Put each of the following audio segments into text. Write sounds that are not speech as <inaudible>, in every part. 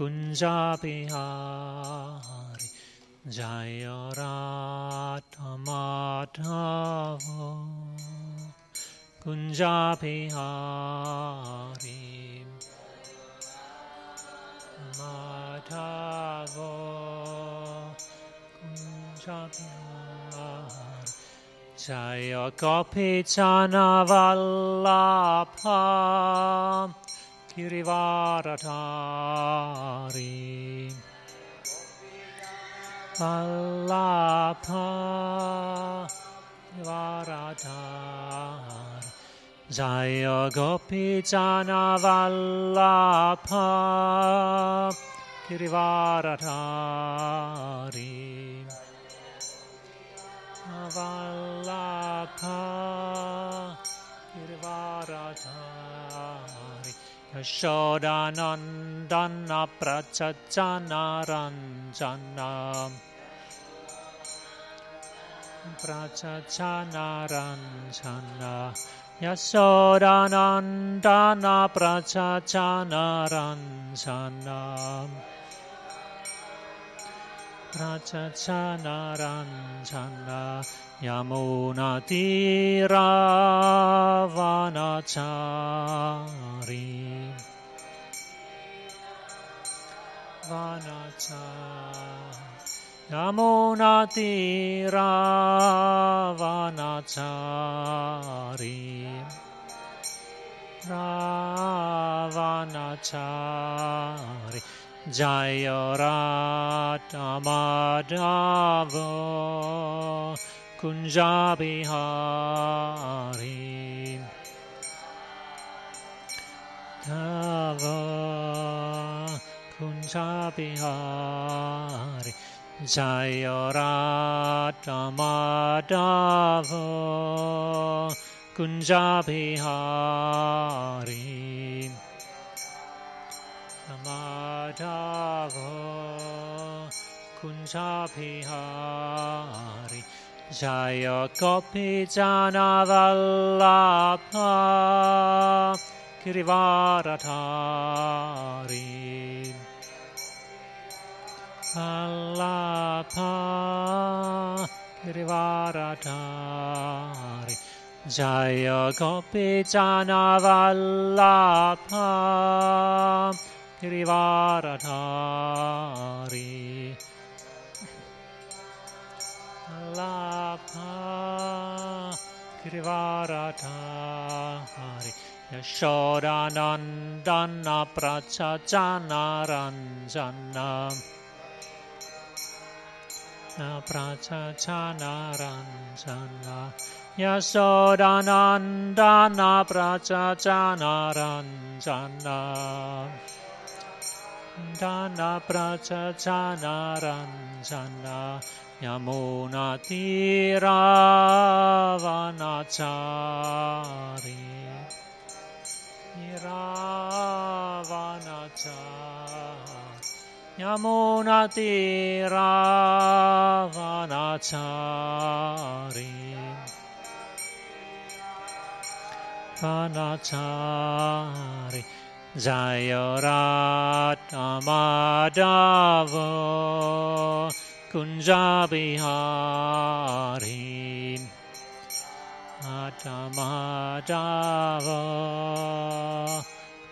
कुञ्जापिहारि जय राधमाधव कुञ्जापिहारि माधव कुञ्जापिहारि जय कपिचनवल्लभा Tirivaratari Vallabha Varatar Jaya Gopi Jana Vallabha Kirivaratari Vallabha Kirivaratari यशोदानन्दन्न प्रचनरञ्जनम् प्रचनरञ्जन यशोदानन्दन प्रचनरञ्जन प्रचनरञ्जन यमुनतीरावनचारि यमुनतीरावनचारि रावनचारि जय राटमाधव Kunjabi Hari Tava Kunjabi Hari Jayarata Madhava Kunjabi Hari Madhava Kunjabi Hari Jaya Gopi Janavallabha Kirivaratari Vallabha Kirivaratari Jaya Gopi Janavallabha Kirivaratari Vallabha Krivaratahari Yashodanandana Prachachana Ranjana Prachachana Ranjana Yashodanandana Prachachana Ranjana Dana Prachachana Ranjana यमुनतीरावनचारि निरावनचारि यमुनतीरावनचारि वनचारि जय रामादाव Kunjabi Hari Atamadava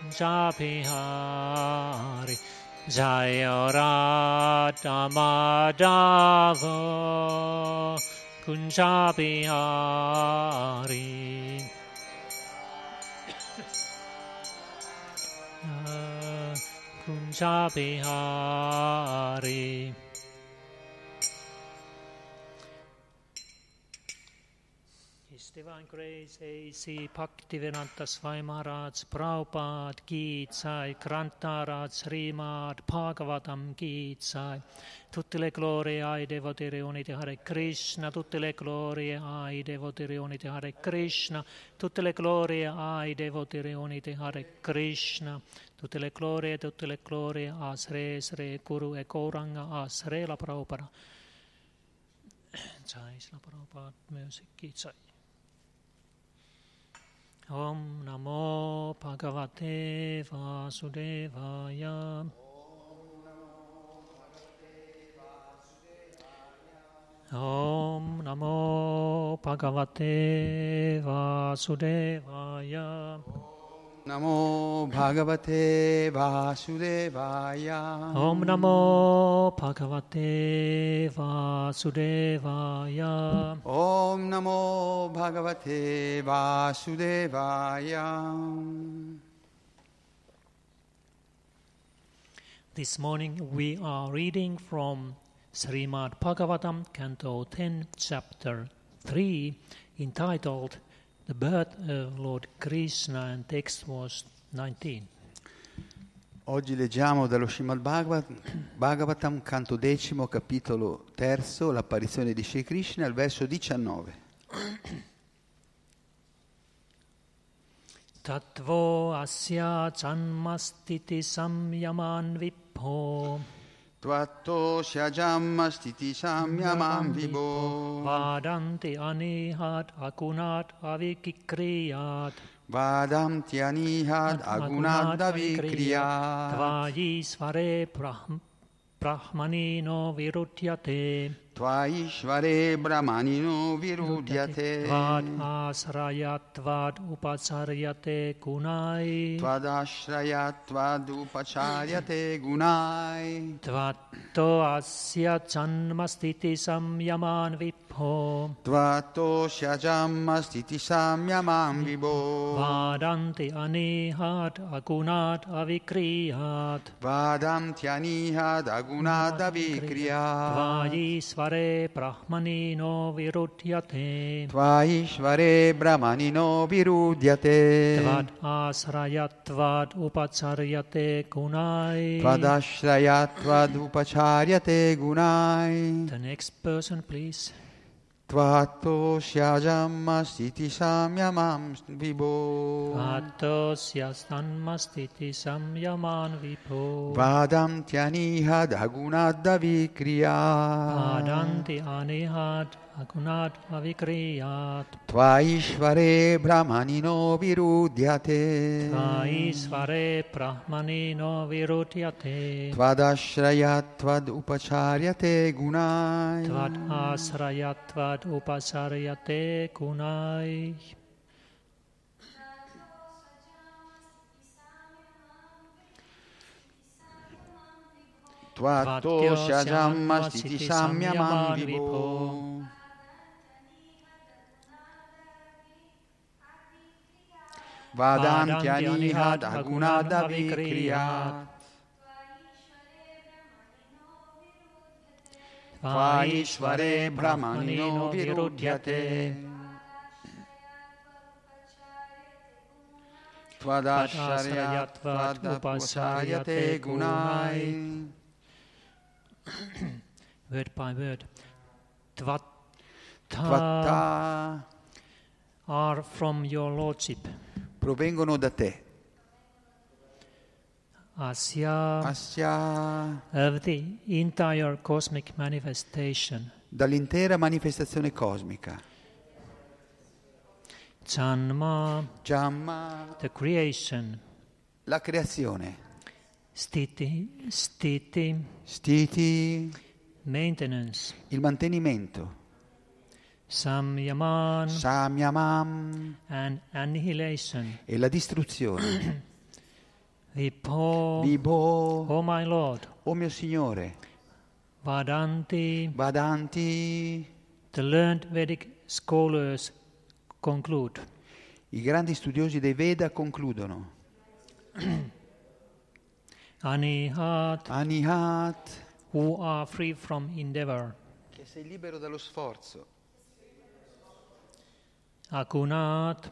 Kunjabi Hari Jayaratamadava Kunjabi Hari <coughs> Kunjabi Hari Praise A.C. Bhaktivedanta Swami Maharaj, Prabhupada Gita Sai, Grantaraj, Srimad Bhagavatam Gita Sai. Tutte le glorie ai devoti riuniti Hare Krishna, tutte le glorie ai devoti riuniti Hare Krishna, tutte le glorie ai devoti riuniti Hare Krishna, tutte le glorie, tutte le glorie a Sre Sre Guru e Gauranga a Sre la Prabhupada. Sai, la Prabhupada, music, Gita Sai. Om Namo Bhagavate Vasudevaya. Om Namo Bhagavate Vasudevaya. Om Namo Vasudevaya Namo Bhagavate Vasudevaya. Om Namo Bhagavate Vasudevaya. Om Namo Bhagavate Vasudevaya. This morning we are reading from Srimad Bhagavatam, Canto 10, Chapter 3, entitled The birth of eh, Lord Krishna and text was 19. Oggi leggiamo dallo Srimad Bhagavatam, canto decimo, capitolo terzo, l'apparizione di Sri Krishna, al verso 19. Tattvo asya chanmastiti samyaman vippo Tvatosya jamma stiti samyamam vibo. Vadanti anehat akunat avikikriyat. Vadanti anehat akunat avikriyat. Tvayi svare brahmanino virutyate. त्वाईश्वरे ब्रह्मणिनो विरुध्यते त्वादाश्रयात्वाद् उपाचार्यते गुणाय त्वादाश्रयात्वादुपचार्यते गुणाय त्वात्तो अस्य जन्मस्थितिसंयमान् विभो त्वात्तोऽस्य जन्मस्थितिसंयमान् विभो वादन्ति अनेहात् Tvaishvare Brahmanino Virudyate Tvaishvare Brahmanino Virudyate Tvad Asrayat Tvad Upacharyate Gunai Tvad Ashrayat Tvad Upacharyate Gunai The next person please Tvatto sia jamma stiti samyaman vibo. Tvatto sia stamma stiti samyaman vibo. Vadanti aniha dagunadda vikriya. Vadanti anihad अगुणात्मविक्रियात् त्वाईश्वरे ब्रह्मणिनो विरुध्यते त्वाईश्वरे ब्रह्मणिनो विरुध्यते त्वदाश्रयत्वदुपचार्यते गुणाय त्वदाश्रयत्वदुपचार्यते गुणाय त्वात्तोषजामस्ति साम्यमां विभो vadantyanihat agunadavikriyat. Vaishvare brahmanino virudyate. Tvadasharyatvadupasyate gunai. <clears throat> Word by word. Tvat Tvatta are from your lordship provengono da te. Asya, Asya of the entire cosmic manifestation. Dall'intera manifestazione cosmica. Janma, Janma the creation. La creazione. Stiti, stiti, stiti. Maintenance. Il mantenimento. Samyaman, Samyamam and annihilation. e la distruzione. Vipo, Vibho, oh my Lord, oh mio Signore, Vadanti, Vadanti, the learned Vedic scholars conclude. I grandi studiosi dei Veda concludono. <clears throat> Anihat, Anihat, who are free from endeavor, che sei libero dallo sforzo. Agunat,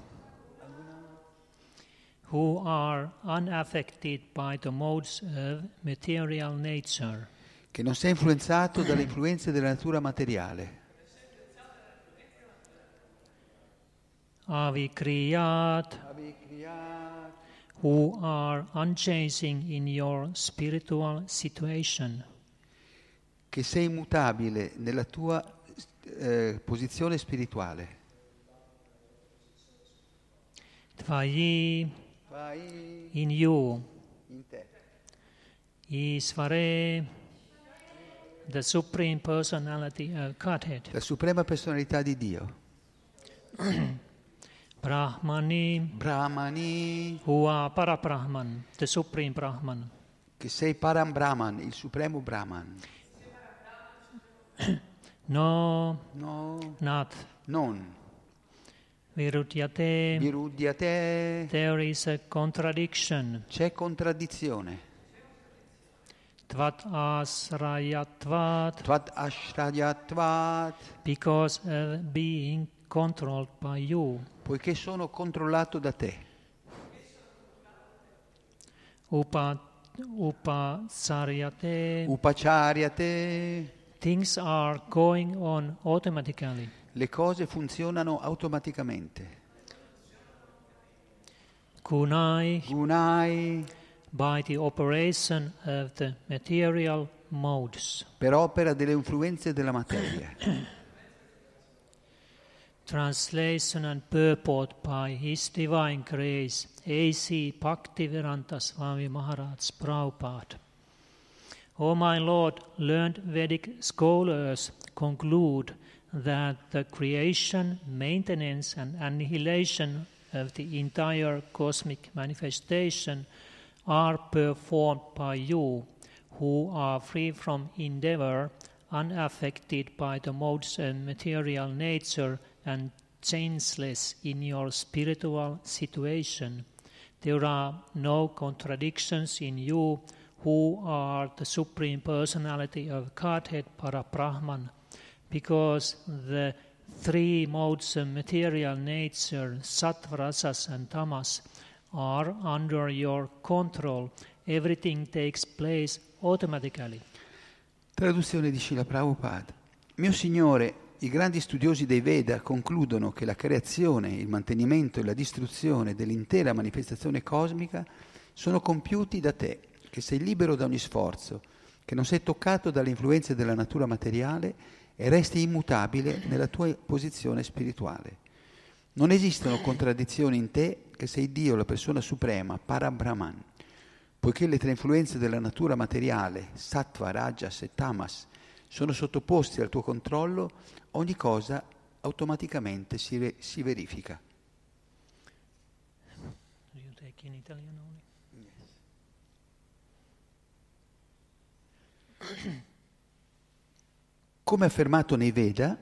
who are unaffected by the modes of material nature. Che non sei influenzato dalle influenze della natura materiale. Avikriyat, Avikriyat, who are unchanging in your spiritual situation. Che sei immutabile nella tua eh, posizione spirituale. Tvayi, in you, in Isvare, the supreme personality of Godhead. La suprema personalità di Dio. <clears throat> Brahmani, Brahmani, who are Parabrahman, the supreme Brahman. Che sei Param Brahman, il supremo Brahman. no, no, not, non. Virudyate. Virudyate. There is a contradiction. C'è contraddizione. Tvat asrayatvat. Tvat asrayatvat. Because uh, being controlled by you. Poiché sono controllato da te. Upa, upacharyate. Upacharyate. Things are going on automatically le cose funzionano automaticamente. Kunai, Gunai by the operation of the material modes. Per opera delle influenze della materia. <coughs> Translation and purport by His Divine Grace, A.C. Bhaktivedanta Swami Maharaj Prabhupada. O my Lord, learned Vedic scholars conclude that the creation, maintenance, and annihilation of the entire cosmic manifestation are performed by you, who are free from endeavor, unaffected by the modes of material nature, and changeless in your spiritual situation. There are no contradictions in you, who are the Supreme Personality of Godhead, Parabrahman because the three modes of material nature, sattva, rasas, and tamas, are under your control. Everything takes place automatically. Traduzione di Srila Prabhupada. Mio Signore, i grandi studiosi dei Veda concludono che la creazione, il mantenimento e la distruzione dell'intera manifestazione cosmica sono compiuti da te, che sei libero da ogni sforzo, che non sei toccato dalle influenze della natura materiale e resti immutabile nella tua posizione spirituale. Non esistono contraddizioni in te che sei Dio, la persona suprema, Parabrahman, poiché le tre influenze della natura materiale, Sattva, Rajas e Tamas, sono sottoposte al tuo controllo, ogni cosa automaticamente si, re- si verifica. in Italian Yes. Come affermato nei Veda,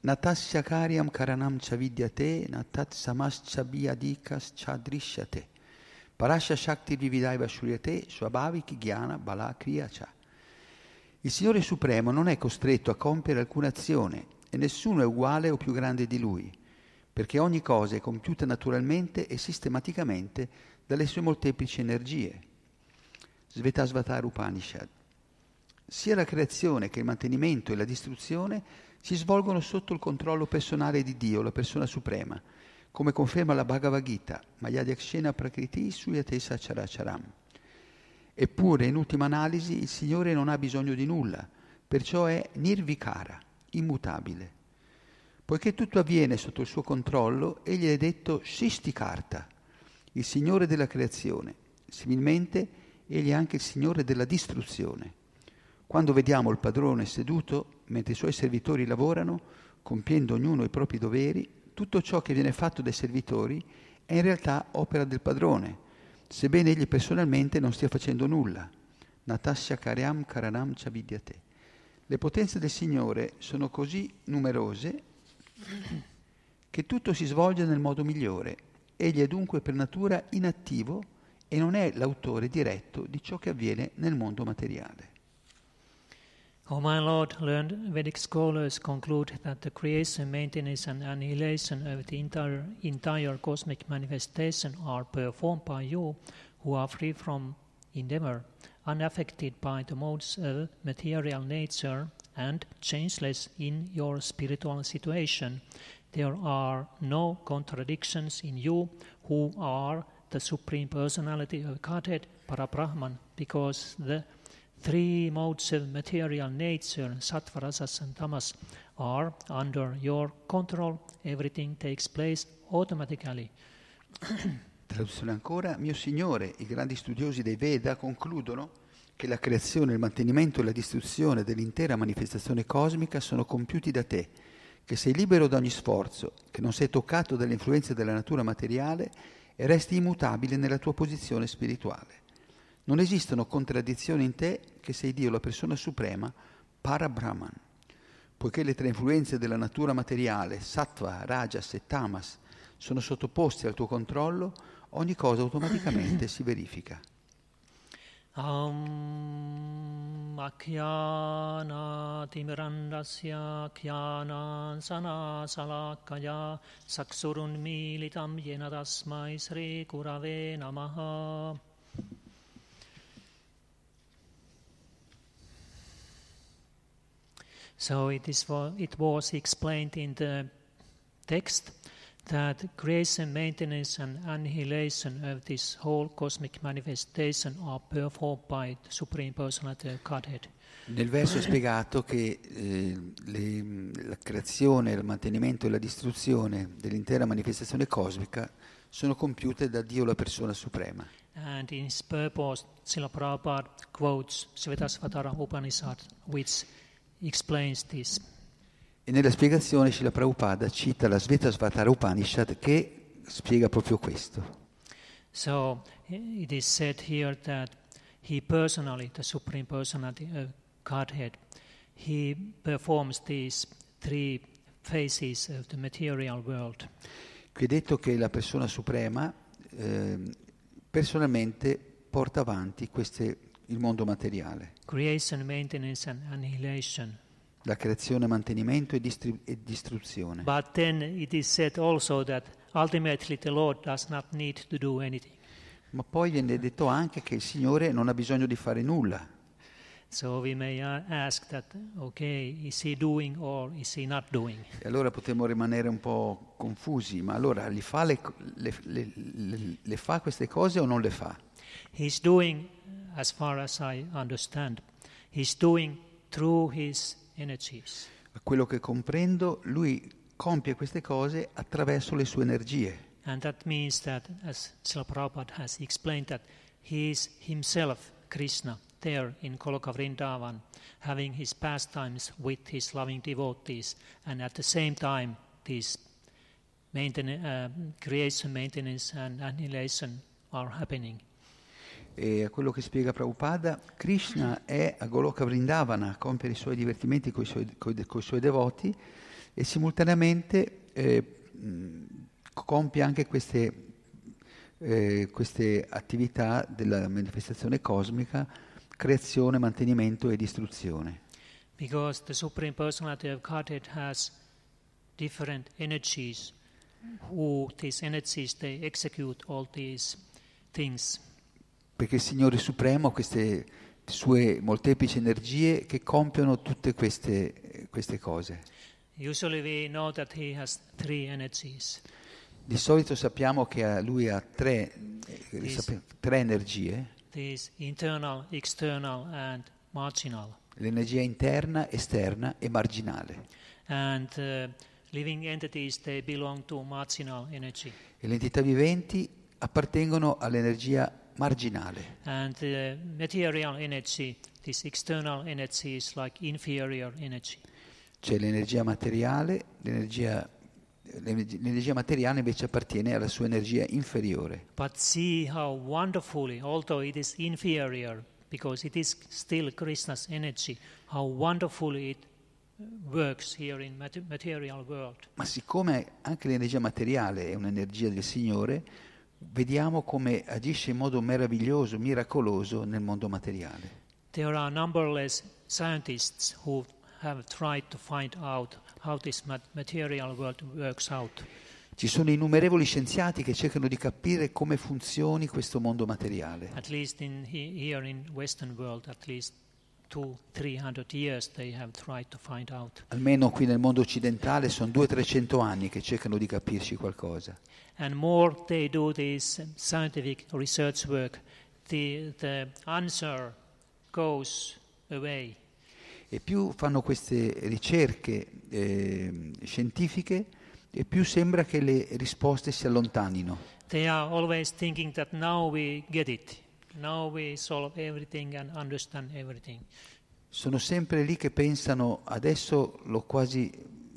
Natasya karyam karanam chavidyate, natat samaschabiadikas chadrishyate, parasha shakti vividaiva shuryate, swabhaviki gyana balakriyacha. Il Signore Supremo non è costretto a compiere alcuna azione e nessuno è uguale o più grande di Lui, perché ogni cosa è compiuta naturalmente e sistematicamente dalle sue molteplici energie. Svetasvatara Upanishad sia la creazione che il mantenimento e la distruzione si svolgono sotto il controllo personale di Dio, la persona suprema, come conferma la Bhagavad Gita, Mayadhyakshena Prakriti Suyatesa Characharam. Eppure, in ultima analisi, il Signore non ha bisogno di nulla, perciò è nirvikara, immutabile. Poiché tutto avviene sotto il suo controllo, egli è detto Shistikarta, il Signore della creazione. Similmente, egli è anche il Signore della distruzione. Quando vediamo il padrone seduto mentre i suoi servitori lavorano, compiendo ognuno i propri doveri, tutto ciò che viene fatto dai servitori è in realtà opera del padrone, sebbene egli personalmente non stia facendo nulla. Natasya Karyam Karanam Chavidyate. Le potenze del Signore sono così numerose che tutto si svolge nel modo migliore. Egli è dunque per natura inattivo e non è l'autore diretto di ciò che avviene nel mondo materiale. O my Lord, learned Vedic scholars conclude that the creation, maintenance, and annihilation of the entire, entire cosmic manifestation are performed by you, who are free from endeavor, unaffected by the modes of material nature, and changeless in your spiritual situation. There are no contradictions in you, who are the Supreme Personality of Godhead, Parabrahman, because the three modes of material nature, sattva, rasas, and tamas, are under your control. Everything takes place automatically. Traduzione ancora, mio Signore, i grandi studiosi dei Veda concludono che la creazione, il mantenimento e la distruzione dell'intera manifestazione cosmica sono compiuti da te, che sei libero da ogni sforzo, che non sei toccato dalle influenze della natura materiale e resti immutabile nella tua posizione spirituale. Non esistono contraddizioni in te che sei Dio, la persona suprema, Parabrahman, Poiché le tre influenze della natura materiale, sattva, rajas e tamas, sono sottoposte al tuo controllo, ogni cosa automaticamente si verifica. Aum <clears throat> akyanatimirandasya kyanan salakaya saksurun militam yena tasmai sri kurave namaha So it, is, it was explained in the text that creation, maintenance, and annihilation of this whole cosmic manifestation are performed by the Supreme Personality of Godhead. Nel verso è spiegato che eh, le, la creazione, il mantenimento e la distruzione dell'intera manifestazione cosmica sono compiute da Dio la persona suprema. And in his purpose, Srila Prabhupada quotes Svetasvatara Upanishad, which explains this. E nella spiegazione Srila Prabhupada cita la Svetasvatara Upanishad che spiega proprio questo. So eh, it is said here that he personally, the Supreme Personality of Godhead, he performs these three phases of the material world. Qui è detto che la persona suprema eh, personalmente porta avanti queste il mondo materiale. Creation, maintenance and annihilation. La creazione, mantenimento e, distri- e distruzione. But then it is said also that ultimately the Lord does not need to do anything. Ma poi viene detto anche che il Signore non ha bisogno di fare nulla. Uh, e allora potremmo rimanere un po' confusi, ma allora fa le, le, le, le, fa queste cose o non le fa? He's doing as far as I understand. He's doing through his energies. A quello che comprendo, lui compie queste cose attraverso le sue energie. And that means that, as Srila Prabhupada has explained, that he is himself Krishna there in Koloka Vrindavan, having his pastimes with his loving devotees, and at the same time, these uh, creation, maintenance, and annihilation are happening. E a quello che spiega Prabhupada, Krishna è a Goloka Vrindavana, compie i suoi divertimenti con i suoi, suoi, devoti e simultaneamente eh, compie anche queste, eh, queste attività della manifestazione cosmica, creazione, mantenimento e distruzione. Because the Supreme Personality of Godhead has different energies, who these energies they execute all these things perché il Signore Supremo ha queste sue molteplici energie che compiono tutte queste, queste cose. Di solito sappiamo che lui ha tre, eh, These, tre energie. Internal, external L'energia interna, esterna e marginale. And, uh, entities, they to E le entità viventi appartengono all'energia marginale. And the material energy, this external energy is like inferior energy. C'è cioè, l'energia materiale, l'energia, l'energia materiale invece appartiene alla sua energia inferiore. But see how wonderfully, although it is inferior, because it is still Krishna's energy, how wonderfully it uh, works here in material world. Ma siccome anche l'energia materiale è un'energia del Signore, vediamo come agisce in modo meraviglioso, miracoloso nel mondo materiale. There are numberless scientists who have tried to find out how this material world works out. Ci sono innumerevoli scienziati che cercano di capire come funzioni questo mondo materiale. At least in, here in Western world, at least Almeno qui nel mondo occidentale sono 200-300 anni che cercano di capirci qualcosa. And more they do this scientific research work, the, the answer goes away. E più fanno queste ricerche eh, scientifiche, e più sembra che le risposte si allontanino. They are always thinking that now we get it. Sono sempre lì che pensano, adesso l'ho quasi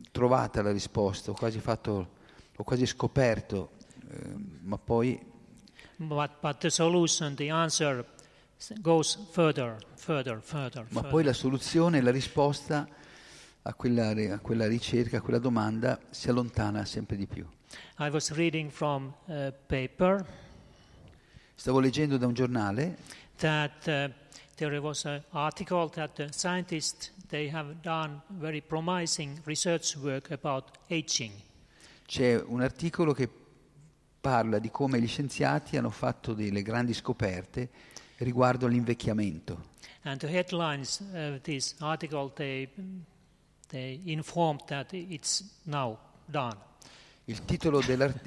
trovata la risposta, ho quasi, fatto, ho quasi scoperto, eh, ma poi... But, but the solution, the answer goes further, further, further, ma poi la soluzione, la risposta a quella, a quella ricerca, a quella domanda si allontana sempre di più. I was reading from a paper Stavo leggendo da un giornale that uh, there was an article that the scientists they have done very promising research work about aging. C'è un articolo che parla di come gli scienziati hanno fatto delle grandi scoperte riguardo all'invecchiamento. And the headlines of this article they, they informed that it's now done. Il titolo dell'art-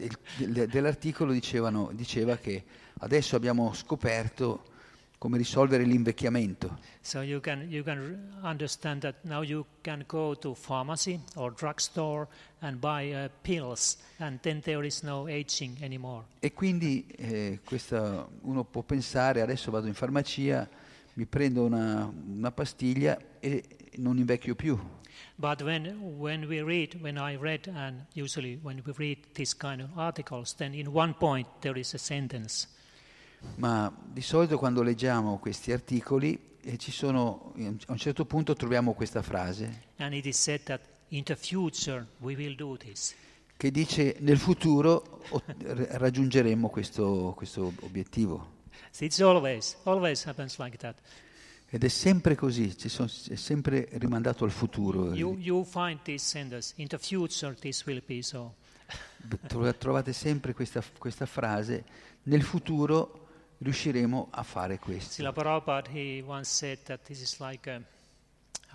dell'articolo dicevano, diceva che adesso abbiamo scoperto come risolvere l'invecchiamento. So you can, you can understand that now you can go to pharmacy or drugstore and buy uh, pills and then there is no aging anymore. E quindi eh, questa, uno può pensare adesso vado in farmacia, mi prendo una, una pastiglia e non invecchio più. But when, when we read, when I read, and usually when we read these kind of articles, then in one point there is a sentence ma di solito quando leggiamo questi articoli eh, sono, a un certo punto troviamo questa frase. Che dice nel futuro raggiungeremo questo, questo obiettivo. Always, always like Ed è sempre così, sono, è sempre rimandato al futuro. You, you find this in the future this will be so. Trovate sempre questa, questa frase, nel futuro riusciremo a fare questo. Srila Prabhupada he once said that this is like a,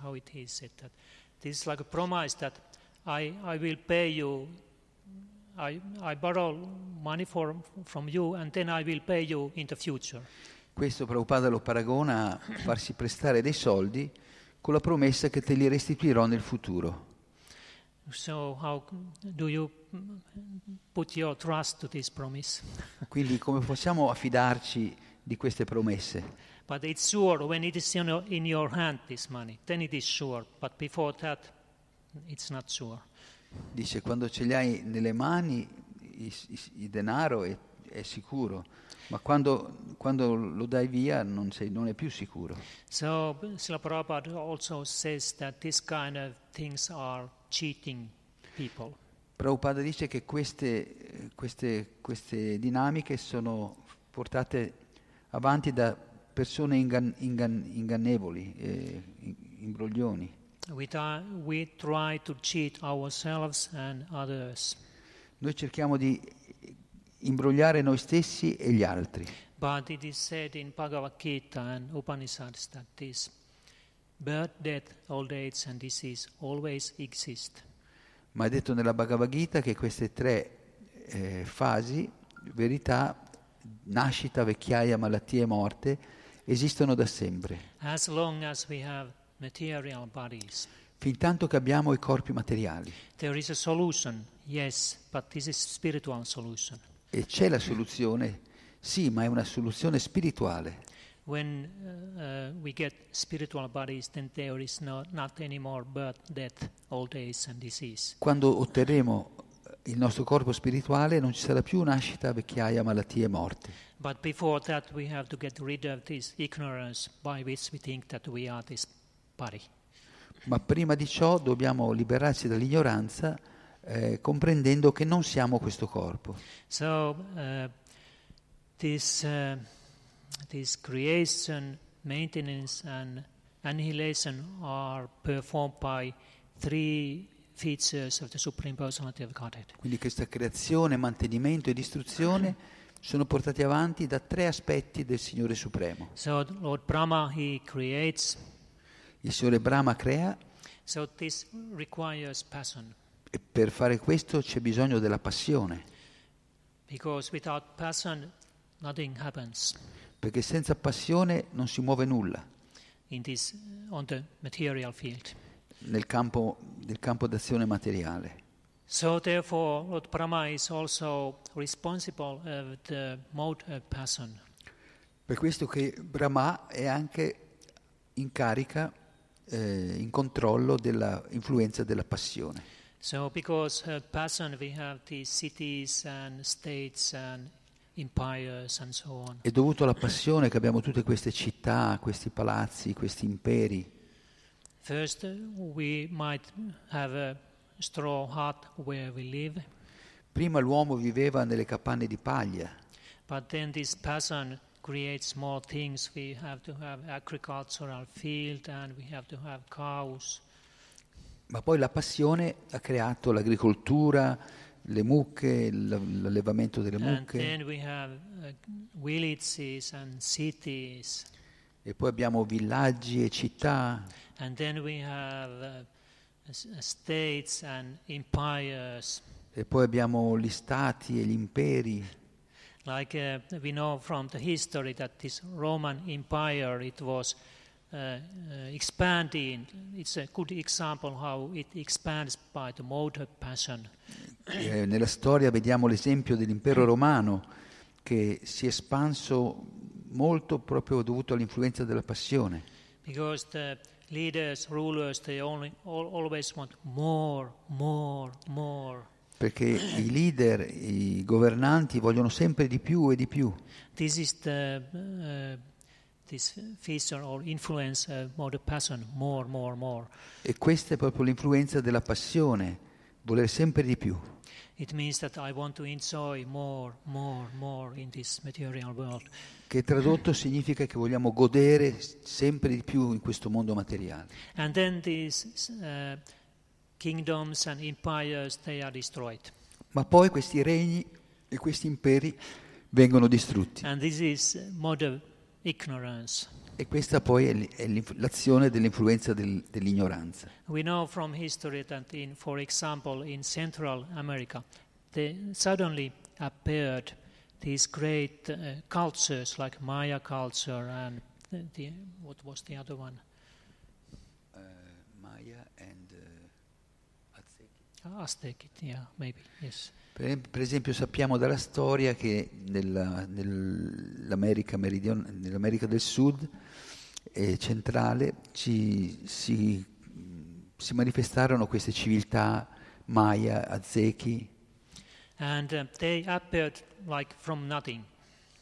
how it is said that this is like a promise that I, I will pay you I, I borrow money for, from you and then I will pay you in the future. Questo Prabhupada lo paragona a farsi prestare dei soldi con la promessa che te li restituirò nel futuro. So how do you put your trust to this promise? Quindi come possiamo affidarci di queste promesse? But it's sure when it is in your, hand this money, then it is sure, but before that it's not sure. Dice quando ce li hai nelle mani il, denaro è, è, sicuro, ma quando, quando lo dai via non, sei, non, è più sicuro. So Srila Prabhupada also says that this kind of things are cheating people. Prabhupada dice che queste, queste, queste dinamiche sono portate avanti da persone ingan, ingan, ingannevoli, eh, imbroglioni. We, ta- we try to cheat ourselves and others. Noi cerchiamo di imbrogliare noi stessi e gli altri. But it is said in Bhagavad Gita and Upanishads that this Birth, death, old age and disease always exist. Ma è detto nella Bhagavad Gita che queste tre eh, fasi, verità, nascita, vecchiaia, malattia e morte, esistono da sempre. As long as we have material bodies. Fin tanto che abbiamo i corpi materiali. There is a solution, yes, but this is spiritual solution. E c'è la soluzione, sì, ma è una soluzione spirituale when uh, uh, we get spiritual bodies, then there is no, not anymore but death, old age and disease. Quando otterremo uh, il nostro corpo spirituale non ci sarà più nascita, vecchiaia, malattie e morte. But before that we have to get rid of this ignorance by which we think that we are this body. Ma prima di ciò dobbiamo liberarci dall'ignoranza eh, comprendendo che non siamo questo corpo. So, uh, this, uh, this creation, maintenance, and annihilation are performed by three features of the Supreme Personality of Godhead. Quindi questa creazione, mantenimento e distruzione sono portati avanti da tre aspetti del Signore Supremo. So Lord Brahma he creates. Il Signore Brahma crea. So this requires passion. E per fare questo c'è bisogno della passione. Because without passion nothing happens perché senza passione non si muove nulla. This, uh, Nel campo, campo d'azione materiale. So therefore Lord Brahma is also responsible of the mode of passion. Per questo che Brahma è anche in carica, eh, in controllo dell'influenza della passione. So because of passion we have these cities and states and è dovuto alla passione che abbiamo tutte queste città, questi palazzi, questi imperi. First, Prima l'uomo viveva nelle capanne di paglia. But then this passion creates more things. We have to have agricultural field and we have to have cows. Ma poi la passione ha creato l'agricoltura, le mucche, l'allevamento delle mucche. Uh, e poi abbiamo villaggi e città. Uh, uh, e poi abbiamo gli stati e gli imperi. Come sappiamo dalla know che the history that this Roman Empire, it Uh, uh, expanding. It's a good example how it expands by the motor passion. Eh, nella storia vediamo l'esempio dell'impero romano che si è espanso molto proprio dovuto all'influenza della passione. Because the leaders, rulers, they only, all, always want more, more, more. Perché i leader, i governanti vogliono sempre di più e di più. This is the uh, this vision or influence uh, more the passion, more, more, more. E questa è proprio l'influenza della passione, voler sempre di più. It means that I want to enjoy more, more, more in this material world. Che tradotto significa che vogliamo godere sempre di più in questo mondo materiale. And then these uh, kingdoms and empires they are destroyed. Ma poi questi regni e questi imperi vengono distrutti. And this is modern ignorance. E questa poi è l'azione dell'influenza del, dell'ignoranza. We know from history that in, for example, in Central America, suddenly appeared these great uh, cultures like Maya culture and the, the, what was the other one? Uh, Maya and uh, Aztec. Aztec, yeah, maybe, yes. Per esempio sappiamo dalla storia che nella, nell'America, meridion- nell'America, del Sud eh, centrale ci, si, si, manifestarono queste civiltà Maya, Azechi. And uh, like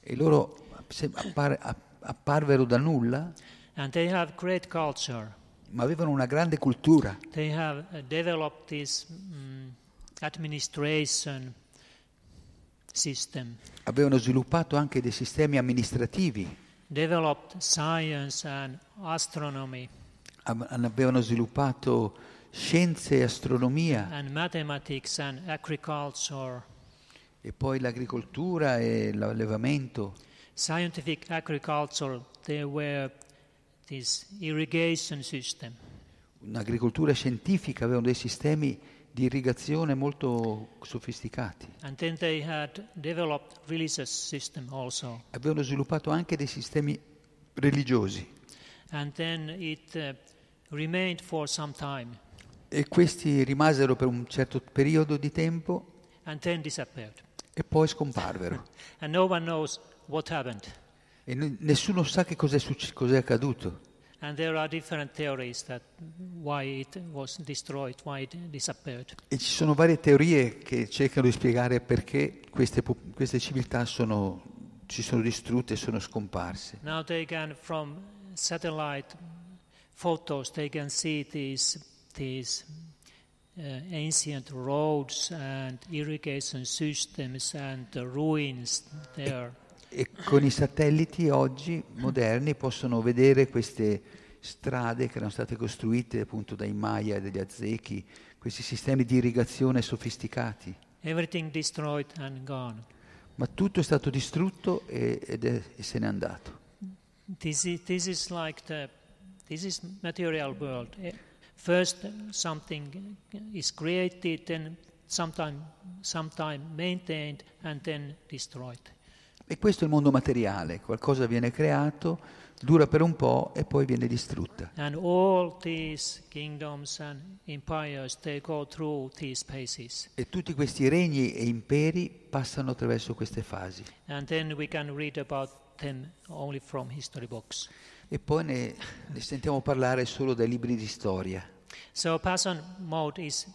E loro appar- apparvero da nulla. Ma avevano una grande cultura. They have uh, developed this, um, administration system. Avevano sviluppato anche dei sistemi amministrativi. Developed science and astronomy. Avevano sviluppato scienze e astronomia. And mathematics and agriculture. E poi l'agricoltura e l'allevamento. Scientific agriculture, there were this irrigation system. Un'agricoltura scientifica, avevano dei sistemi di irrigazione molto sofisticati. Avevano sviluppato anche dei sistemi religiosi. It, uh, e questi rimasero per un certo periodo di tempo. E poi scomparvero. <laughs> no e nessuno sa che cos'è, cos'è accaduto. And there are different theories that why it was destroyed, why it disappeared. E ci sono varie teorie che cercano di spiegare perché queste, queste civiltà sono, ci sono distrutte e sono scomparse. Now they can, from satellite photos, they can see these, these uh, ancient roads and irrigation systems and the ruins there. E e con i satelliti oggi moderni possono vedere queste strade che erano state costruite appunto dai Maya e dagli Aztechi, questi sistemi di irrigazione sofisticati. Ma tutto è stato distrutto e, ed è, e se n'è andato. This is, this is like the, this is material world. Eh, first something is created, then sometime, sometime maintained and then destroyed. E questo è il mondo materiale, qualcosa viene creato, dura per un po' e poi viene distrutta. E tutti questi regni e imperi passano attraverso queste fasi. E poi ne, ne, sentiamo parlare solo dai libri di storia. So, Passion mode is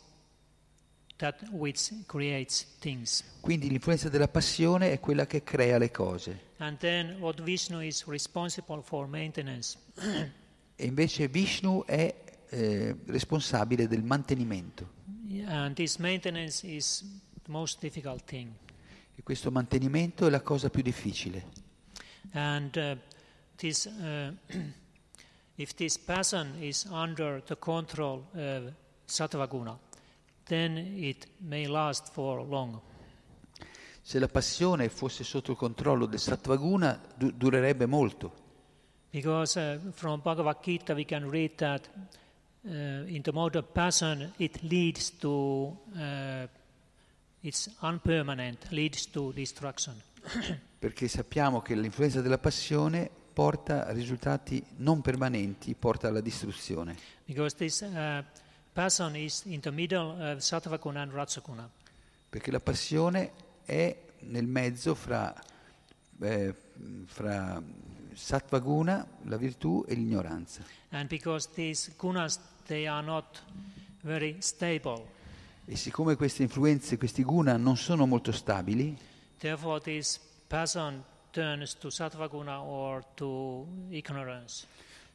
quindi l'influenza della passione è quella che crea le cose. <clears throat> e invece Vishnu è eh, responsabile del mantenimento. E questo mantenimento è la cosa più difficile. And uh, this, uh, <clears throat> if this passion is under the control of uh, then it may last for long. Se la passione fosse sotto il controllo del Sattvaguna du- durerebbe molto. Because uh, from Bhagavad Gita we can read that uh, in the mode of passion it leads to uh, it's unpermanent, leads to destruction. <coughs> Perché sappiamo che l'influenza della passione porta a risultati non permanenti, porta alla distruzione. Because this uh, Passion in the middle of eh, sattva and raja Perché la passione è nel mezzo fra, eh, fra sattva guna, la virtù e l'ignoranza. And because these gunas they are not very stable. E siccome queste influenze, questi guna non sono molto stabili, therefore this passion turns to sattva or to ignorance.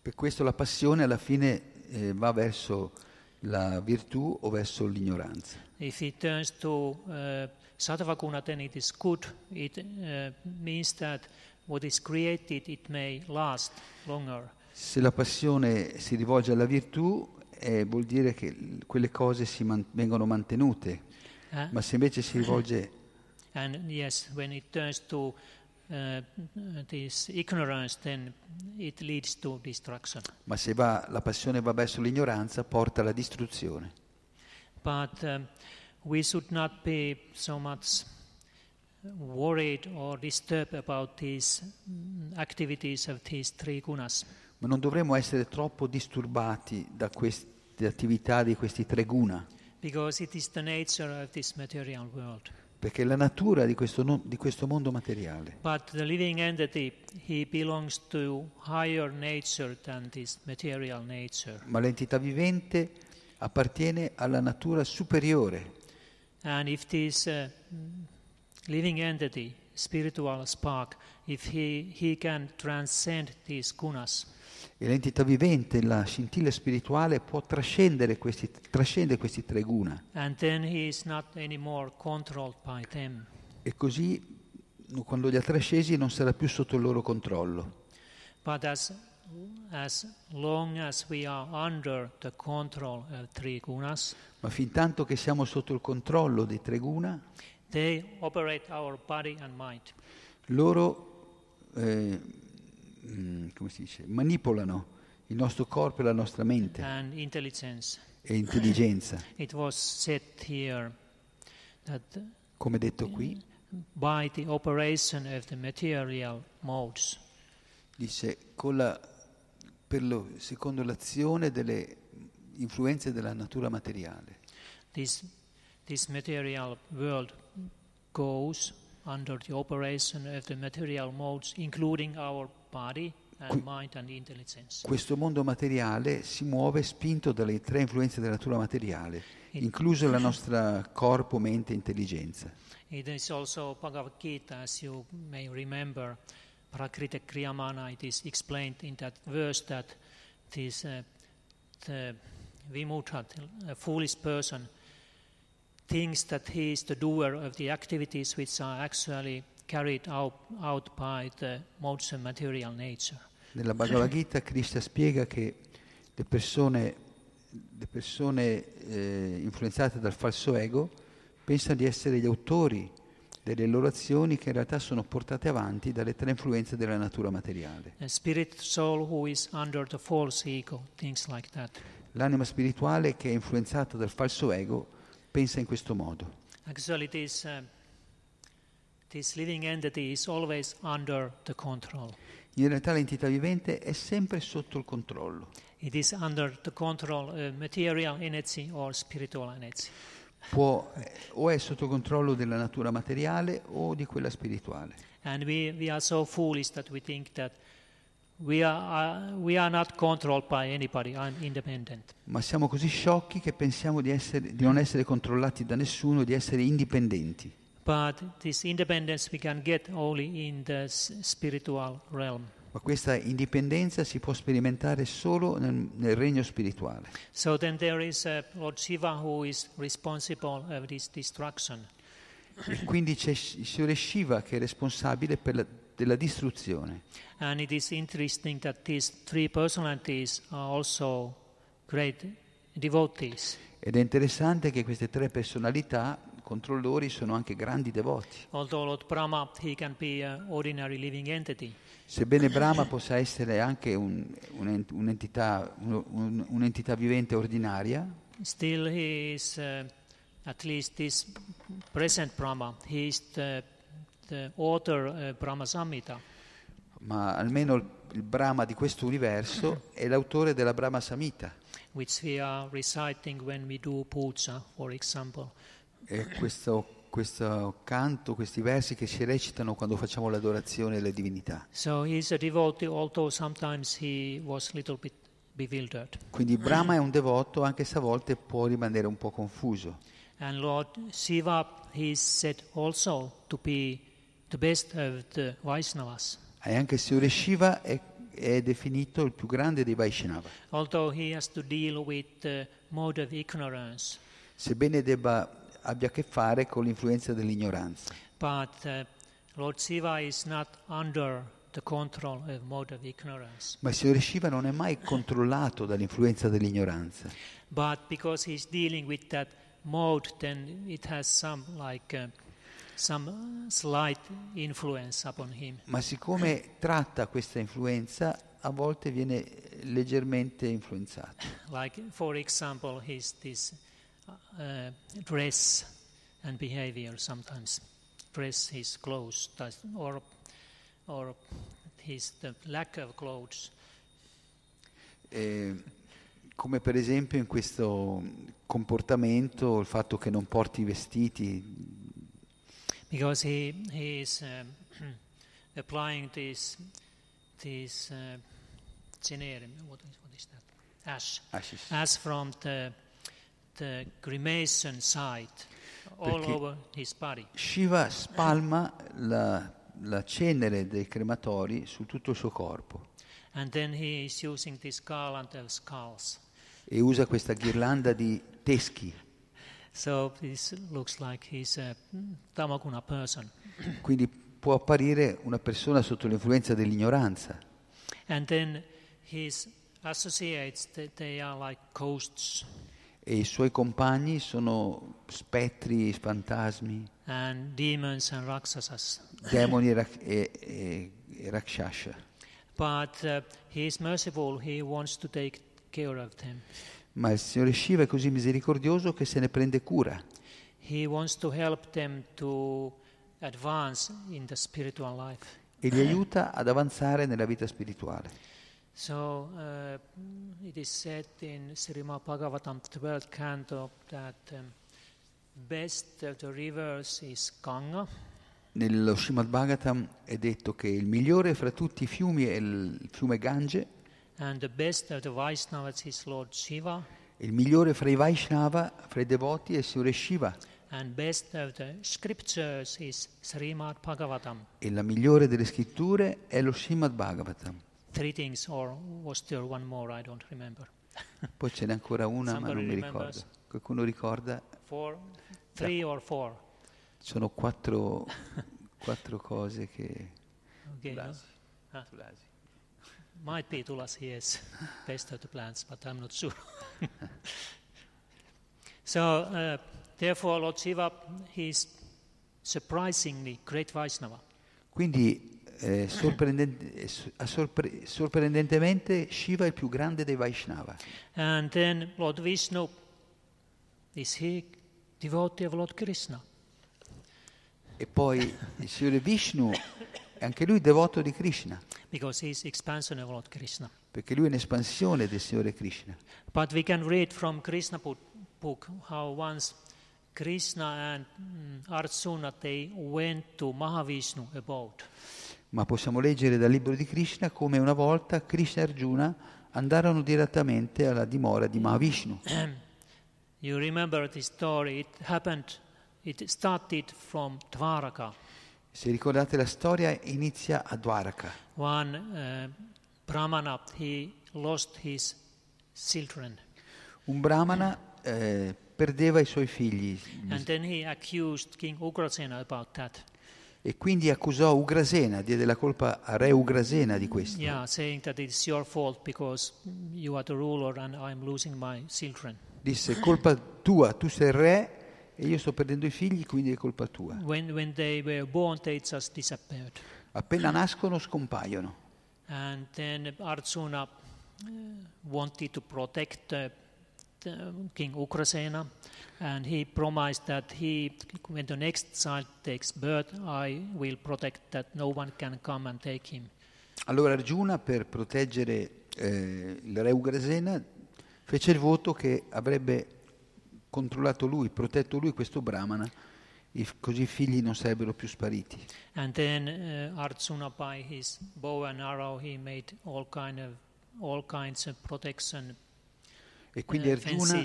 Per questo la passione alla fine eh, va verso la virtù o verso l'ignoranza. If it turns to uh, sattva then it is good. It uh, means that what is created it may last longer. Se la passione si rivolge alla virtù, eh, vuol dire che quelle cose man- vengono mantenute. Eh? Ma se invece si rivolge <coughs> And yes, when it turns to Uh, Ma se va, la passione va verso l'ignoranza, porta alla distruzione. But um, we should not be so much worried or disturbed about these mm, activities of these three gunas. Ma non dovremmo essere troppo disturbati da queste attività di questi tre guna. Because it is the nature of this material world perché è la natura di questo, non, di questo mondo materiale. Entity, Ma l'entità vivente appartiene alla natura superiore. And if this uh, living entity, spiritual spark, if he, he can transcend these gunas, e l'entità vivente, la scintilla spirituale può trascendere questi, trascende questi tre guna. E così quando li ha trascesi non sarà più sotto il loro controllo. As, as as control gunas, ma fin tanto che siamo sotto il controllo dei tre guna, loro eh, Mm, come si dice, manipolano il nostro corpo e la nostra mente e intelligenza. <coughs> Come detto qui, Dice, la, lo, secondo l'azione delle influenze della natura materiale. This, this material world goes under the operation of the material modes, including our eh, questo mondo materiale si muove spinto dalle tre influenze della natura materiale, incluso la <laughs> nostra corpo, mente e intelligenza. It is also Bhagavad Gita, as you may remember, Prakriti Kriyamana, it is explained in that verse that this uh, the Vimutta, a foolish person, thinks that he is the doer of the activities which are actually carried out, out by the modes and material nature. Nella Bhagavad Gita Krishna spiega che le persone, le persone eh, influenzate dal falso ego pensano di essere gli autori delle loro azioni che in realtà sono portate avanti dalle tre influenze della natura materiale. L'anima spirituale che è influenzata dal falso ego pensa in questo modo. Actually, this, uh, this living entity is always under the control. In realtà l'entità vivente è sempre sotto il controllo. It is under the control uh, material energy or spiritual energy. Può, eh, o è sotto controllo della natura materiale o di quella spirituale. And we, we are so foolish that we think that we are, uh, we are not controlled by anybody, I'm independent. Ma siamo così sciocchi che pensiamo di, essere, di non essere controllati da nessuno, di essere indipendenti but this independence we can get only in the spiritual realm. Ma questa indipendenza si può sperimentare solo nel, nel regno spirituale. So then there is uh, Lord Shiva who is responsible of this destruction. E quindi c'è il Signore Shiva che è responsabile la, della distruzione. And it is interesting that these three personalities are also great devotees. Ed è interessante che queste tre personalità controllori sono anche grandi devoti. Brahma, Sebbene Brahma possa essere anche un, un, un'entità, un, un'entità, vivente ordinaria, still he is, uh, at least this present Brahma, he is the, the author uh, Brahma Samhita. Ma almeno il, il Brahma di questo universo è l'autore della Brahma Samhita. Which we are reciting when we do puja, for example eh, questo, questo, canto, questi versi che si recitano quando facciamo l'adorazione alle divinità. So devotee, Quindi Brahma è un devoto anche se a volte può rimanere un po' confuso. And Lord Shiva is said also to be the best of the Vaishnavas. E anche Signore Shiva è, è, definito il più grande dei Vaishnava. Although he has to deal with the mode of ignorance. Sebbene debba abbia a che fare con l'influenza dell'ignoranza. But uh, Lord Shiva is not under the control of mode of ignorance. Ma il Signore Shiva non è mai controllato dall'influenza dell'ignoranza. But because he's dealing with that mode, then it has some like uh, some uh, slight influence upon him. Ma siccome tratta questa influenza, a volte viene eh, leggermente influenzato. Like for example, his this uh, dress and behavior sometimes. Dress his clothes or, or his the lack of clothes. Eh, come per esempio in questo comportamento il fatto che non porti vestiti. Because he, he is uh, <clears throat> applying this, this uh, generium, what is, what is that? Ash. Ash from the the uh, cremation site all over his body. Shiva spalma la, la cenere dei crematori su tutto il suo corpo. And then he is using this garland of skulls. E usa questa ghirlanda di teschi. So this looks like he's a tamaguna person. Quindi può apparire una persona sotto l'influenza dell'ignoranza. And then his associates, they are like ghosts e i suoi compagni sono spettri, fantasmi. And demons and Raksasas. Demoni e, e, e Rakshasa. But uh, he is merciful, he wants to take care of them. Ma il Signore Shiva è così misericordioso che se ne prende cura. He wants to help them to in the life. E li aiuta ad avanzare nella vita spirituale. So uh, it is said in Srimad Bhagavatam, 12th canto, that um, best of the rivers is Ganga. Nello Srimad Bhagavatam è detto che il migliore fra tutti i fiumi è il fiume Gange. And the best of the Vaishnavas is Lord Shiva. Il migliore fra i Vaishnava, fra i devoti, è Sure Shiva. And best of the scriptures is Srimad Bhagavatam. E la migliore delle scritture è lo Srimad Bhagavatam three things or was there one more I don't remember. <laughs> Poi ce n'è ancora una ma non mi ricordo. Qualcuno ricorda? Four, three or four. Sono quattro, <laughs> quattro cose che... Okay, tulasi. No? Ah. tulasi. Might be tulasi, yes. Best of the plants, but I'm not sure. <laughs> so, uh, therefore Lord Shiva, he is surprisingly great Vaishnava. Quindi eh, sorprendente, eh, sorpre, sorprendentemente Shiva è il più grande dei Vaishnava. And then Lord Vishnu is he devotee of Lord Krishna. E poi il Signore Vishnu è anche lui devoto di Krishna. Because he is expansion of Lord Krishna. Perché lui è un'espansione del Signore Krishna. But we can read from Krishna book how once Krishna and mm, Arjuna they went to Mahavishnu abode ma possiamo leggere dal libro di Krishna come una volta Krishna e Arjuna andarono direttamente alla dimora di Mahavishnu. You remember this story, it happened, it started from Dvaraka. Se ricordate la storia inizia a Dvaraka. One uh, brahmana, he lost his children. Un brahmana eh, perdeva i suoi figli. And then he accused King Ugrasena about that e quindi accusò Ugrasena, diede la colpa a re Ugrasena di questo. Yeah, Disse colpa tua, tu sei re e io sto perdendo i figli, quindi è colpa tua. When, when born, Appena nascono scompaiono. And then Arzuna uh, wanted to protect the King äh, Ukrasena, and he promised that he, when the next child takes birth, I will protect that no one can come and take him. Allora Arjuna, per proteggere eh, il re Ugrasena, fece il voto che avrebbe controllato lui, protetto lui questo Brahmana, così i figli non sarebbero più spariti. And then uh, Arjuna by his bow and arrow he made all, kind of, all kinds of protection e quindi eh, Arjuna,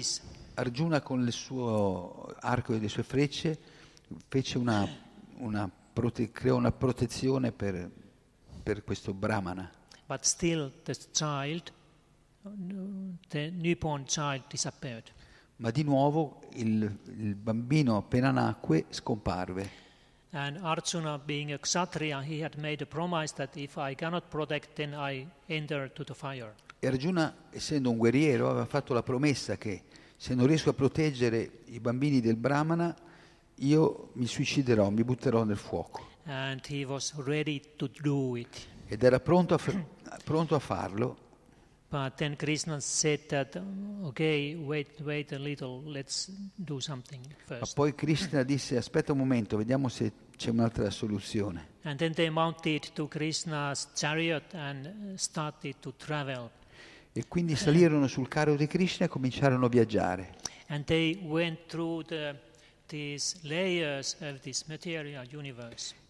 Arjuna con il suo arco e le sue frecce una, una prote, creò una protezione per, per questo Brahmana. But still the child, the newborn child disappeared. Ma di nuovo il, il bambino appena nacque scomparve. And Arjuna, being a kshatriya, he had made a promise that if I cannot protect, then I enter to the fire. E Arjuna, essendo un guerriero, aveva fatto la promessa che se non riesco a proteggere i bambini del Brahmana, io mi suiciderò, mi butterò nel fuoco. Ed era pronto a, f- pronto a farlo. But then Krishna said that, okay, wait, wait a little, let's do something first. Ma poi Krishna disse, aspetta un momento, vediamo se c'è un'altra soluzione. And then they mounted to Krishna's chariot and started to travel. E quindi salirono sul carro di Krishna e cominciarono a viaggiare. The,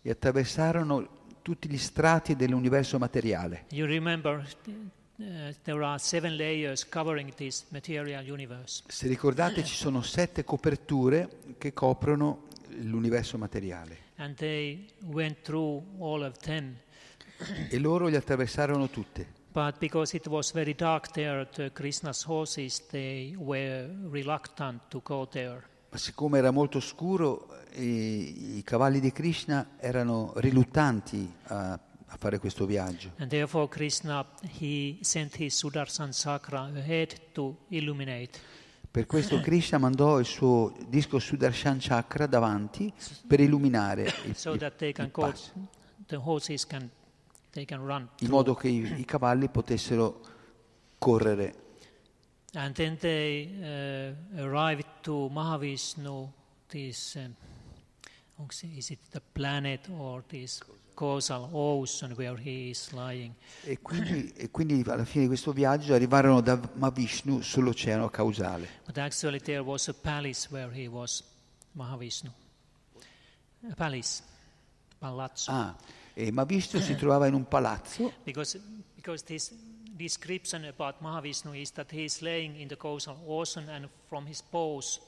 e attraversarono tutti gli strati dell'universo materiale. You remember uh, there are seven layers covering this material universe. Se ricordate ci sono sette coperture che coprono l'universo materiale. And they went through all of them. E loro li attraversarono tutte. But because it was very dark there, the uh, Krishna's horses they were reluctant to go there. Ma siccome era molto scuro, eh, i, i cavalli di Krishna erano riluttanti a, a fare questo viaggio. And therefore Krishna he sent his Sudarsan Chakra ahead to illuminate. Per questo Krishna mandò il suo disco Sudarshan Chakra davanti per illuminare il, so il, that they can il Go, the horses can in modo che i, i cavalli potessero correre. And then they uh, arrived to Mahavishnu, this, um, is it the planet or this causal ocean where he is lying? E quindi, e quindi alla fine di questo viaggio arrivarono da Mahavishnu sull'oceano causale. But actually there was a palace where he was, Mahavishnu. A palace, palazzo. Ah. E eh, Mahavishnu si <clears throat> trovava in un palazzo. Because, because this description about Mahavishnu is that he is laying in the Kausal ocean and from his pose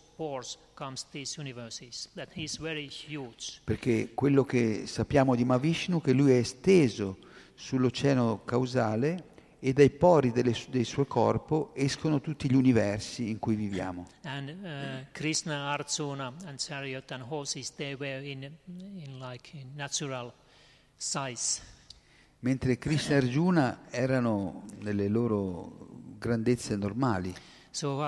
Perché quello che sappiamo di Mahavishnu è che lui è esteso sull'oceano causale e dai pori delle, del suo corpo escono tutti gli universi in cui viviamo. And, uh, Krishna, Arjuna and Chariot and horses they were in, in, like natural size. Mentre Krishna e Arjuna erano nelle loro grandezze normali. So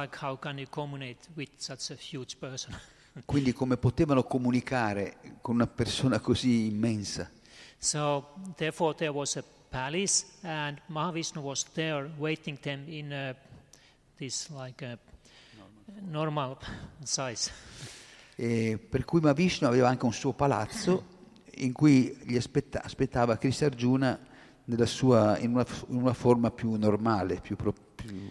<laughs> Quindi come potevano comunicare con una persona così immensa? So therefore there was a palace and Mahavishnu was there waiting them in a, this like a normal size. E per cui Mahavishnu aveva anche un suo palazzo in cui gli aspetta, aspettava Chris Arjuna sua, in, una, in, una, forma più normale, più... Pro, più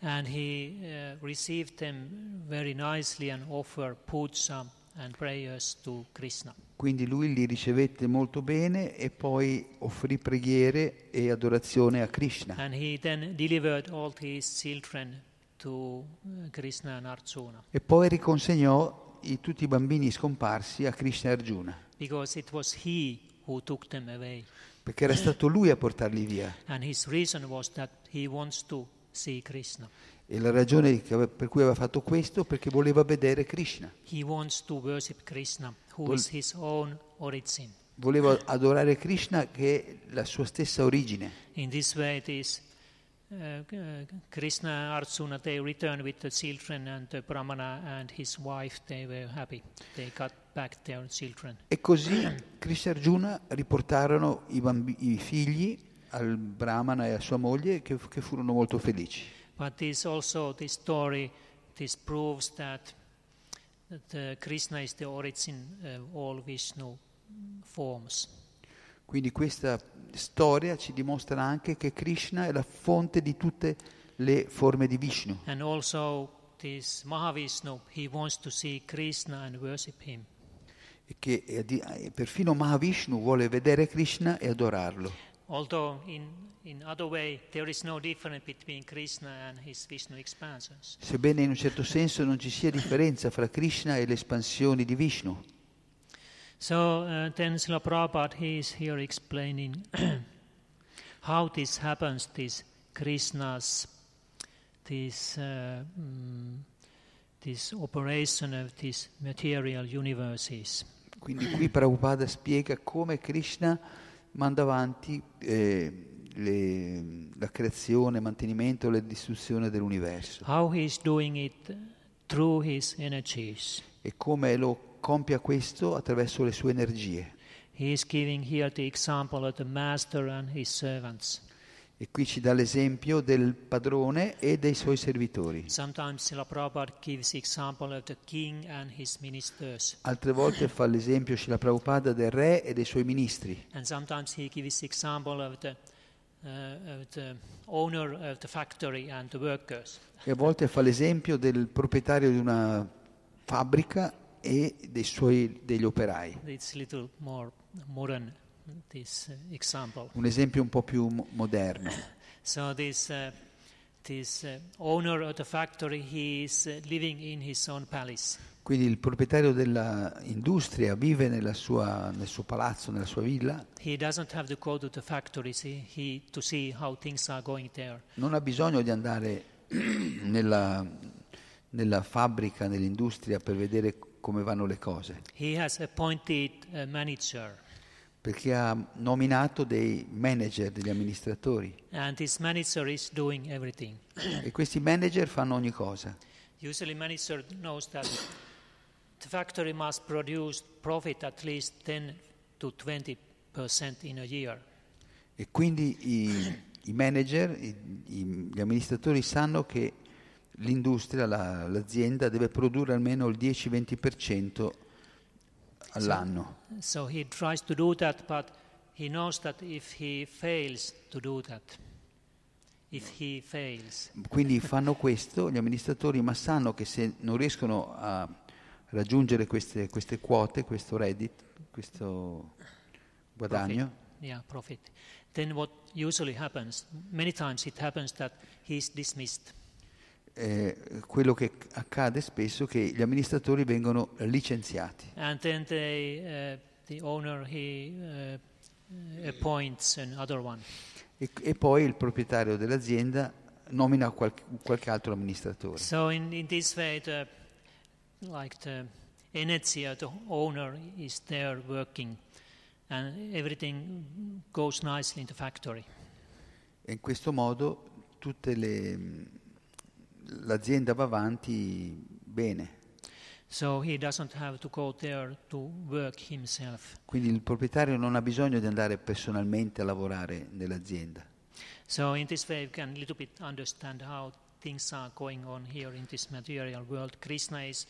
And he uh, received them very nicely and offered puja and prayers to Krishna. Quindi lui li ricevette molto bene e poi offrì preghiere e adorazione a Krishna. And he then delivered all his children to eh, Krishna and Arjuna. E poi riconsegnò i, tutti i bambini scomparsi a Krishna e Arjuna. Perché era stato lui a portarli via. E la ragione per cui aveva fatto questo è perché voleva vedere Krishna. Krishna voleva adorare Krishna che è la sua stessa origine. In questo modo è uh, Krishna, Arjuna, they returned with the children and the Brahmana and his wife, they were happy. They got back their children. E così Krishna e Arjuna riportarono i, bambi- i, figli al Brahmana e a sua moglie che, che furono molto felici. But this also, this story, this proves that, that uh, Krishna is the origin of all Vishnu forms. Quindi questa storia ci dimostra anche che Krishna è la fonte di tutte le forme di Vishnu. And also this Mahavishnu, he wants to see Krishna and worship him. E che perfino Mahavishnu vuole vedere Krishna e adorarlo. Although in, in other way there is no difference between Krishna and his Vishnu expansions. Sebbene in un certo senso non ci sia differenza fra Krishna e le espansioni di Vishnu. So uh, then Srila Prabhupada, he is here explaining <clears throat> how this happens, this Krishna's, this, uh, mm, this operation of these material universes. Quindi qui Prabhupada spiega come Krishna manda avanti eh, le, la creazione, mantenimento e la distruzione dell'universo. How he is doing it through his energies. E come lo compia questo attraverso le sue energie. E qui ci dà l'esempio del padrone e dei suoi servitori. Altre volte fa l'esempio Srila Prabhupada del re e dei suoi ministri. And sometimes he gives example of uh, e a volte fa l'esempio del proprietario di una fabbrica e dei suoi, degli operai. Uh, un esempio un po' più moderno. <coughs> So this, uh, this uh, owner of the factory, he is uh, living in his own palace. Quindi il proprietario dell'industria vive sua, nel suo palazzo, nella sua villa. non ha bisogno di andare <coughs> nella, nella, fabbrica, nell'industria per vedere come vanno le cose. Perché ha nominato dei manager, degli amministratori. Manager <clears throat> e questi manager fanno ogni cosa. Usually manager knows that the factory must produce profit at least 10 to 20% in a year. E quindi i, i manager, i, i, gli amministratori sanno che l'industria, la, l'azienda deve produrre almeno il 10-20% all'anno. So, so he tries to do that, but he knows that if he fails to do that, Quindi fanno questo gli amministratori, ma sanno che se non riescono a raggiungere queste, queste quote, questo reddit, questo guadagno. Profit. Yeah, profit. Then what usually happens, many times it happens that he dismissed eh, quello che accade spesso è che gli amministratori vengono licenziati. And then they, uh, the owner, he, uh, appoints another one. E, e poi il proprietario dell'azienda nomina qualche, qualche altro amministratore. So in, in this way the, like the inertia, the owner is there working and everything goes nicely in the factory. E in questo modo tutte le l'azienda va avanti bene. So Quindi il proprietario non ha bisogno di andare personalmente a lavorare nell'azienda. So in this way we can a little bit understand how things are going on here in this material world. Krishna is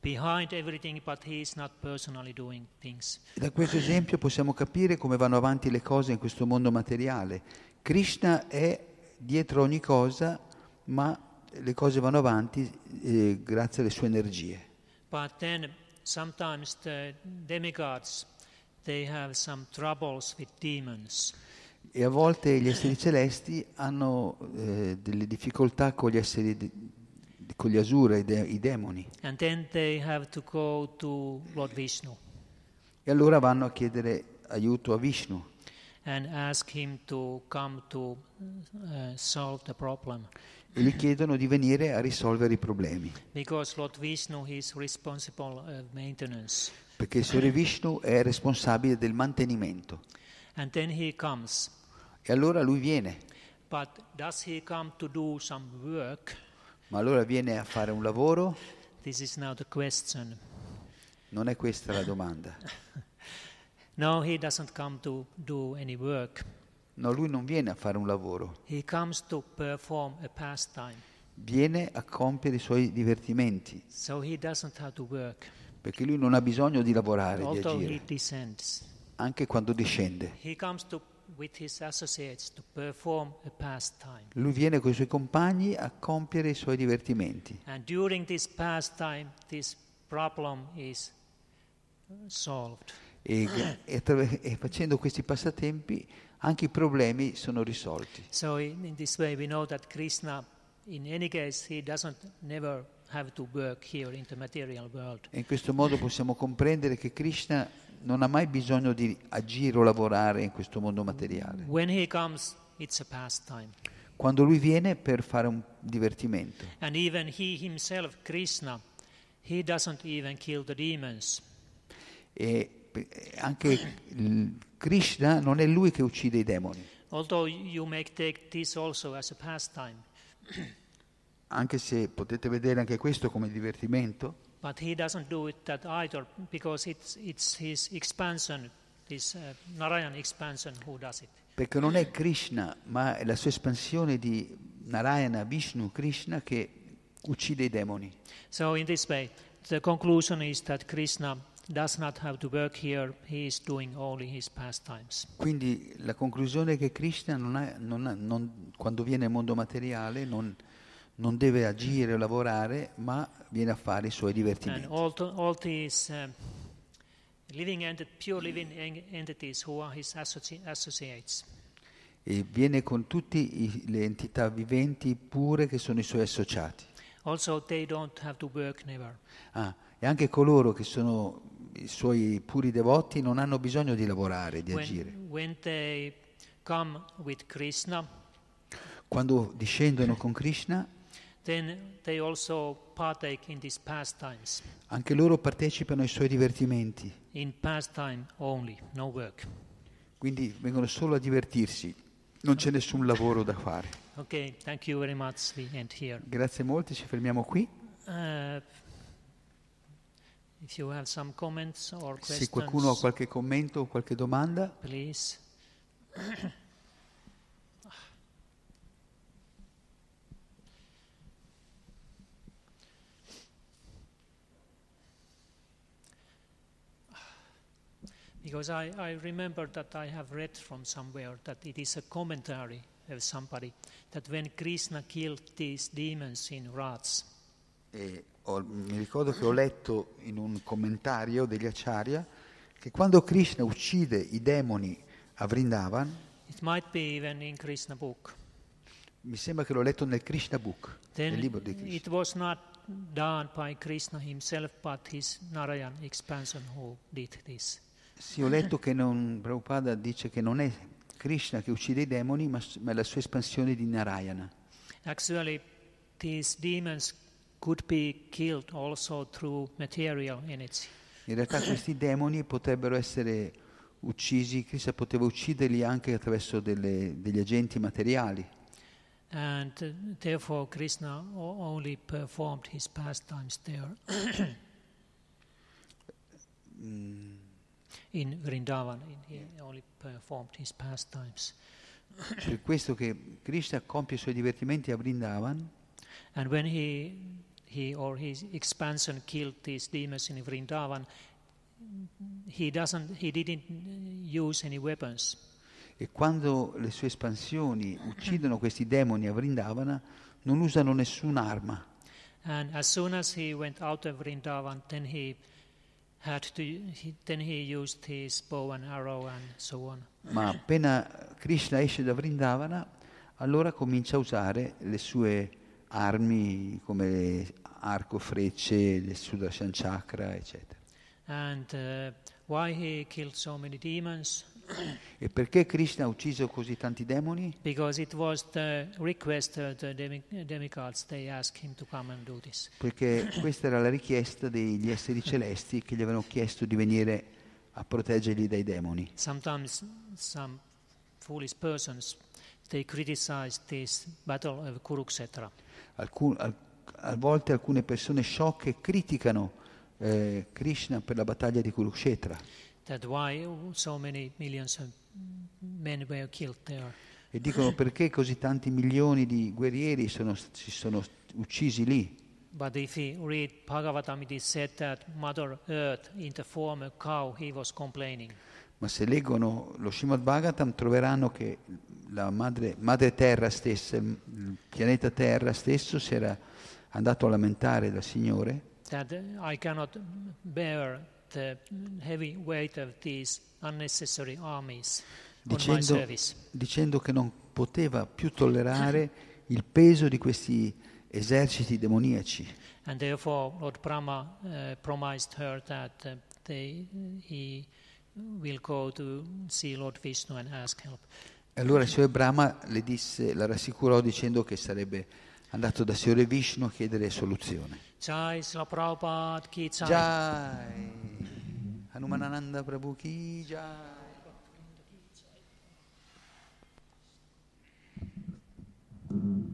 behind everything but he is not personally doing things. Da questo esempio possiamo capire come vanno avanti le cose in questo mondo materiale. Krishna è dietro ogni cosa ma le cose vanno avanti eh, grazie alle sue energie. But then sometimes the demigods they have some troubles with demons. E a volte gli esseri celesti hanno eh, delle difficoltà con gli esseri de- con gli asura, i, de- i demoni. To to e allora vanno a chiedere aiuto a Vishnu. To to, uh, e gli chiedono di venire a risolvere i problemi. Uh, Perché il Signore Vishnu è responsabile del mantenimento. E allora lui viene. Ma allora viene a fare un lavoro? Non è questa la domanda. <laughs> no, he doesn't come to do any work. No, lui non viene a fare un lavoro. Viene a compiere i suoi divertimenti. So Perché lui non ha bisogno di lavorare, di agire. Anche quando discende. Lui viene con i suoi compagni a compiere i suoi divertimenti. E durante This pastime, problema è risolto e, e, attraver- e facendo questi passatempi anche i problemi sono risolti. So in, in this way we know that Krishna in any case he doesn't never have to work here in the material world. E in questo modo possiamo comprendere che Krishna non ha mai bisogno di agire o lavorare in questo mondo materiale. When he comes it's a pastime. Quando lui viene per fare un divertimento. And even he himself Krishna he doesn't even kill the demons. E anche Krishna non è lui che uccide i demoni. Anche se potete vedere anche questo come divertimento. But he doesn't do it that either because it's, it's his expansion, his uh, Narayan expansion who does it. Perché non è Krishna, ma è la sua espansione di Narayana, Vishnu, Krishna che uccide i demoni. So in this way the conclusion is that Krishna does not have to work here, he is doing only his pastimes. Quindi la conclusione è che Krishna non ha, non ha, non, quando viene nel mondo materiale non, non deve agire o lavorare, ma viene a fare i suoi divertimenti. And all, to, all these um, living enti- pure living entities who are his associ- associates. E viene con tutte le entità viventi pure che sono i suoi associati. Also they don't have to work never. Ah, e anche coloro che sono i suoi puri devoti non hanno bisogno di lavorare, di agire. When Krishna, Quando discendono con Krishna, anche loro partecipano ai suoi divertimenti. Only, no Quindi vengono solo a divertirsi, non c'è nessun lavoro da fare. Okay, much, Grazie molto, ci fermiamo qui. Uh, Se qualcuno ha qualche commento o qualche domanda, please. because I, I, remember that I have read from somewhere that it is a commentary of somebody that when Krishna killed these demons in rats, ho, mi ricordo che ho letto in un commentario degli Acharya che quando Krishna uccide i demoni a Vrindavan, book, mi sembra che l'ho letto nel Krishna Book, nel libro di Krishna. It was not done by Krishna himself, but his Narayan expansion who did this. Sì, ho letto che non, Prabhupada dice che non è Krishna che uccide i demoni, ma, ma la sua espansione di Narayana. Actually, these demons could be killed also through material energy. In realtà questi demoni potrebbero essere uccisi, Krishna poteva ucciderli anche attraverso delle, degli agenti materiali. And uh, therefore Krishna only performed his pastimes there. <clears throat> mm. in Vrindavan, he only performed his pastimes. per questo che Krishna compie i suoi divertimenti a Vrindavan. And when he he or his expansion killed these demons in Vrindavan, he, doesn't, he didn't use any weapons. E quando le sue espansioni uccidono questi demoni a Vrindavana, non usano nessun'arma. And as soon as he went out of Vrindavan, then he had to, he, then he used his bow and arrow and so on. Ma appena Krishna esce da Vrindavana, allora comincia a usare le sue armi come arco, frecce, il Sudarshan Chakra, eccetera. And, uh, so e perché Krishna ha ucciso così tanti demoni? Perché questa era la richiesta degli esseri celesti che gli avevano chiesto di venire a proteggerli dai demoni. Sometimes some foolish persons they criticized this battle of Kurukshetra. Alcun, al- a volte alcune persone sciocche criticano eh, Krishna per la battaglia di Kurukshetra. So e dicono perché così tanti milioni di guerrieri sono, si sono uccisi lì. But if we read Bhagavatam, it is said that Mother Earth, in the form of cow, he was complaining. Ma se leggono lo Srimad Bhagavatam troveranno che la madre, madre Terra stessa, il pianeta Terra stesso si era andato a lamentare dal Signore. That I cannot bear the heavy weight of these unnecessary armies dicendo, dicendo che non poteva più tollerare il peso di questi eserciti demoniaci. And therefore Lord Brahma uh, promised her that uh, they, he will go to see Lord Vishnu and ask help. Allora il Signore Brahma le disse, la rassicurò dicendo che sarebbe andato da Signore Vishnu a chiedere soluzione. Jai Srila Prabhupada Ki Jai. Jai. Hanumanananda Prabhu Ki Jai. thank